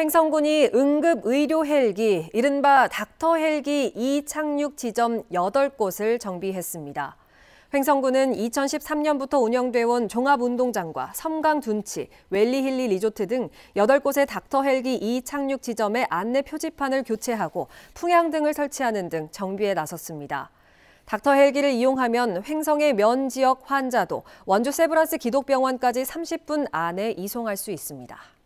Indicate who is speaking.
Speaker 1: 횡성군이 응급의료 헬기, 이른바 닥터 헬기 2착륙 지점 8곳을 정비했습니다. 횡성군은 2013년부터 운영돼온 종합운동장과 섬강둔치, 웰리힐리 리조트 등 8곳의 닥터 헬기 2착륙 지점의 안내 표지판을 교체하고 풍향 등을 설치하는 등 정비에 나섰습니다. 닥터 헬기를 이용하면 횡성의 면 지역 환자도 원주 세브란스 기독병원까지 30분 안에 이송할 수 있습니다.